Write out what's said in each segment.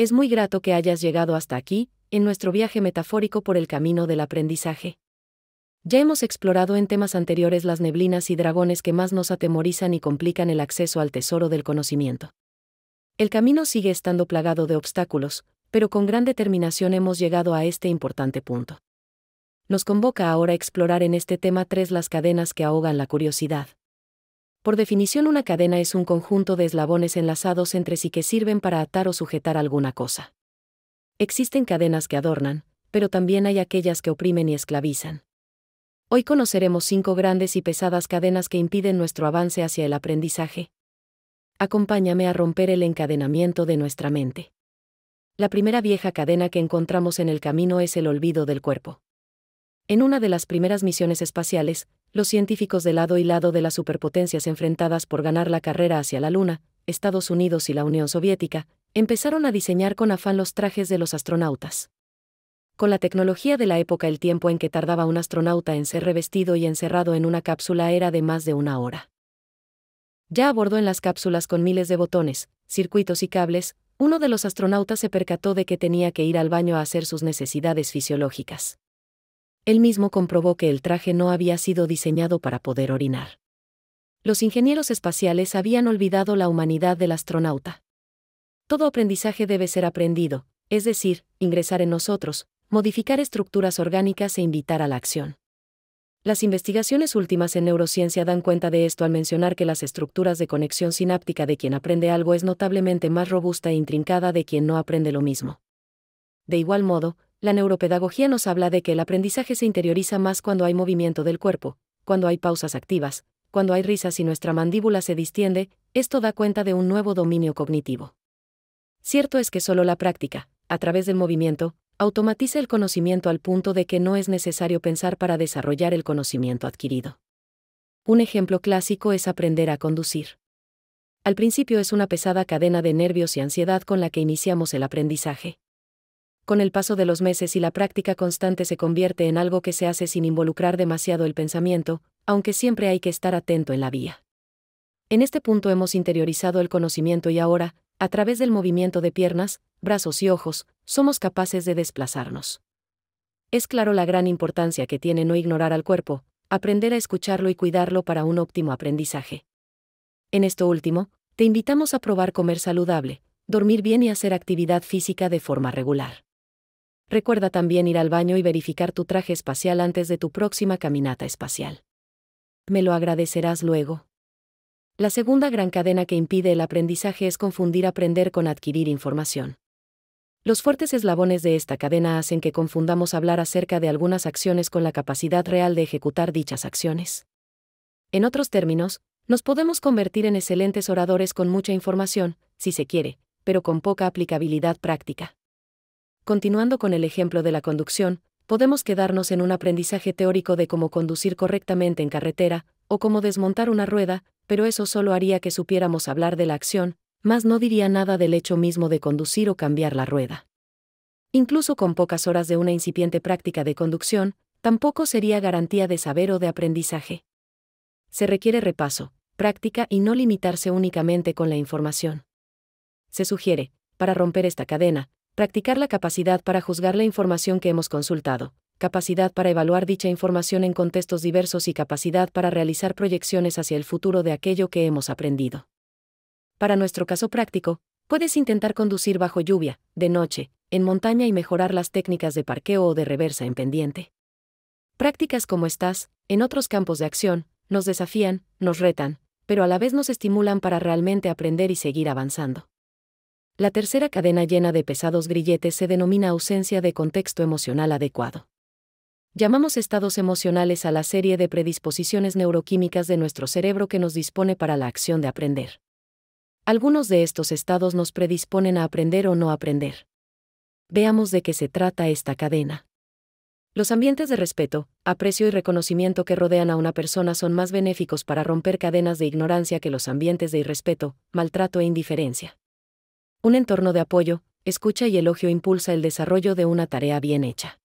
Es muy grato que hayas llegado hasta aquí, en nuestro viaje metafórico por el camino del aprendizaje. Ya hemos explorado en temas anteriores las neblinas y dragones que más nos atemorizan y complican el acceso al tesoro del conocimiento. El camino sigue estando plagado de obstáculos, pero con gran determinación hemos llegado a este importante punto. Nos convoca ahora a explorar en este tema tres las cadenas que ahogan la curiosidad. Por definición una cadena es un conjunto de eslabones enlazados entre sí que sirven para atar o sujetar alguna cosa. Existen cadenas que adornan, pero también hay aquellas que oprimen y esclavizan. Hoy conoceremos cinco grandes y pesadas cadenas que impiden nuestro avance hacia el aprendizaje. Acompáñame a romper el encadenamiento de nuestra mente. La primera vieja cadena que encontramos en el camino es el olvido del cuerpo. En una de las primeras misiones espaciales, los científicos de lado y lado de las superpotencias enfrentadas por ganar la carrera hacia la Luna, Estados Unidos y la Unión Soviética, empezaron a diseñar con afán los trajes de los astronautas. Con la tecnología de la época el tiempo en que tardaba un astronauta en ser revestido y encerrado en una cápsula era de más de una hora. Ya a bordo en las cápsulas con miles de botones, circuitos y cables, uno de los astronautas se percató de que tenía que ir al baño a hacer sus necesidades fisiológicas él mismo comprobó que el traje no había sido diseñado para poder orinar. Los ingenieros espaciales habían olvidado la humanidad del astronauta. Todo aprendizaje debe ser aprendido, es decir, ingresar en nosotros, modificar estructuras orgánicas e invitar a la acción. Las investigaciones últimas en neurociencia dan cuenta de esto al mencionar que las estructuras de conexión sináptica de quien aprende algo es notablemente más robusta e intrincada de quien no aprende lo mismo. De igual modo, la neuropedagogía nos habla de que el aprendizaje se interioriza más cuando hay movimiento del cuerpo, cuando hay pausas activas, cuando hay risas y nuestra mandíbula se distiende, esto da cuenta de un nuevo dominio cognitivo. Cierto es que solo la práctica, a través del movimiento, automatiza el conocimiento al punto de que no es necesario pensar para desarrollar el conocimiento adquirido. Un ejemplo clásico es aprender a conducir. Al principio es una pesada cadena de nervios y ansiedad con la que iniciamos el aprendizaje con el paso de los meses y la práctica constante se convierte en algo que se hace sin involucrar demasiado el pensamiento, aunque siempre hay que estar atento en la vía. En este punto hemos interiorizado el conocimiento y ahora, a través del movimiento de piernas, brazos y ojos, somos capaces de desplazarnos. Es claro la gran importancia que tiene no ignorar al cuerpo, aprender a escucharlo y cuidarlo para un óptimo aprendizaje. En esto último, te invitamos a probar comer saludable, dormir bien y hacer actividad física de forma regular. Recuerda también ir al baño y verificar tu traje espacial antes de tu próxima caminata espacial. Me lo agradecerás luego. La segunda gran cadena que impide el aprendizaje es confundir aprender con adquirir información. Los fuertes eslabones de esta cadena hacen que confundamos hablar acerca de algunas acciones con la capacidad real de ejecutar dichas acciones. En otros términos, nos podemos convertir en excelentes oradores con mucha información, si se quiere, pero con poca aplicabilidad práctica continuando con el ejemplo de la conducción, podemos quedarnos en un aprendizaje teórico de cómo conducir correctamente en carretera, o cómo desmontar una rueda, pero eso solo haría que supiéramos hablar de la acción, más no diría nada del hecho mismo de conducir o cambiar la rueda. Incluso con pocas horas de una incipiente práctica de conducción, tampoco sería garantía de saber o de aprendizaje. Se requiere repaso, práctica y no limitarse únicamente con la información. Se sugiere, para romper esta cadena, Practicar la capacidad para juzgar la información que hemos consultado, capacidad para evaluar dicha información en contextos diversos y capacidad para realizar proyecciones hacia el futuro de aquello que hemos aprendido. Para nuestro caso práctico, puedes intentar conducir bajo lluvia, de noche, en montaña y mejorar las técnicas de parqueo o de reversa en pendiente. Prácticas como estas, en otros campos de acción, nos desafían, nos retan, pero a la vez nos estimulan para realmente aprender y seguir avanzando. La tercera cadena llena de pesados grilletes se denomina ausencia de contexto emocional adecuado. Llamamos estados emocionales a la serie de predisposiciones neuroquímicas de nuestro cerebro que nos dispone para la acción de aprender. Algunos de estos estados nos predisponen a aprender o no aprender. Veamos de qué se trata esta cadena. Los ambientes de respeto, aprecio y reconocimiento que rodean a una persona son más benéficos para romper cadenas de ignorancia que los ambientes de irrespeto, maltrato e indiferencia. Un entorno de apoyo, escucha y elogio impulsa el desarrollo de una tarea bien hecha.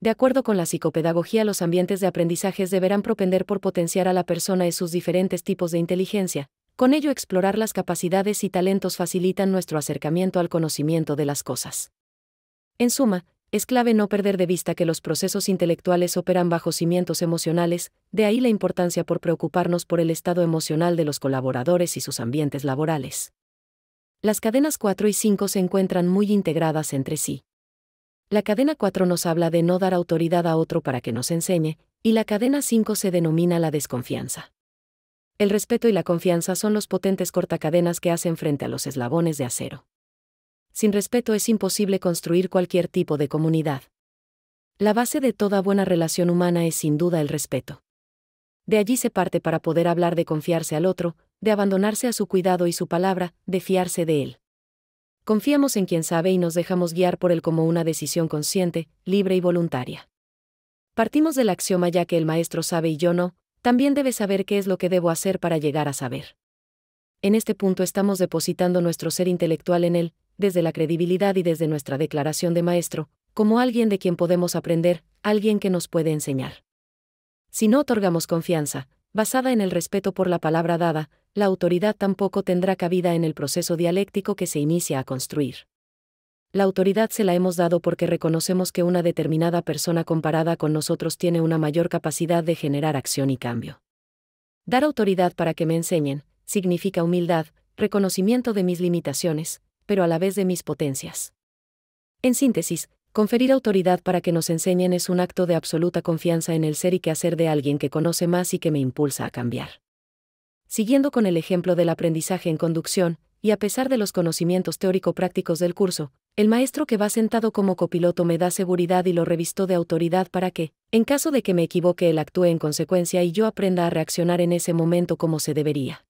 De acuerdo con la psicopedagogía, los ambientes de aprendizajes deberán propender por potenciar a la persona y sus diferentes tipos de inteligencia, con ello explorar las capacidades y talentos facilitan nuestro acercamiento al conocimiento de las cosas. En suma, es clave no perder de vista que los procesos intelectuales operan bajo cimientos emocionales, de ahí la importancia por preocuparnos por el estado emocional de los colaboradores y sus ambientes laborales. Las cadenas 4 y 5 se encuentran muy integradas entre sí. La cadena 4 nos habla de no dar autoridad a otro para que nos enseñe, y la cadena 5 se denomina la desconfianza. El respeto y la confianza son los potentes cortacadenas que hacen frente a los eslabones de acero. Sin respeto es imposible construir cualquier tipo de comunidad. La base de toda buena relación humana es sin duda el respeto. De allí se parte para poder hablar de confiarse al otro, de abandonarse a su cuidado y su palabra, de fiarse de Él. Confiamos en quien sabe y nos dejamos guiar por Él como una decisión consciente, libre y voluntaria. Partimos del axioma ya que el Maestro sabe y yo no, también debe saber qué es lo que debo hacer para llegar a saber. En este punto estamos depositando nuestro ser intelectual en Él, desde la credibilidad y desde nuestra declaración de Maestro, como alguien de quien podemos aprender, alguien que nos puede enseñar. Si no otorgamos confianza, basada en el respeto por la palabra dada, la autoridad tampoco tendrá cabida en el proceso dialéctico que se inicia a construir. La autoridad se la hemos dado porque reconocemos que una determinada persona comparada con nosotros tiene una mayor capacidad de generar acción y cambio. Dar autoridad para que me enseñen, significa humildad, reconocimiento de mis limitaciones, pero a la vez de mis potencias. En síntesis, Conferir autoridad para que nos enseñen es un acto de absoluta confianza en el ser y quehacer de alguien que conoce más y que me impulsa a cambiar. Siguiendo con el ejemplo del aprendizaje en conducción, y a pesar de los conocimientos teórico-prácticos del curso, el maestro que va sentado como copiloto me da seguridad y lo revistó de autoridad para que, en caso de que me equivoque, él actúe en consecuencia y yo aprenda a reaccionar en ese momento como se debería.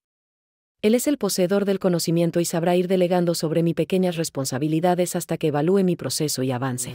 Él es el poseedor del conocimiento y sabrá ir delegando sobre mis pequeñas responsabilidades hasta que evalúe mi proceso y avance.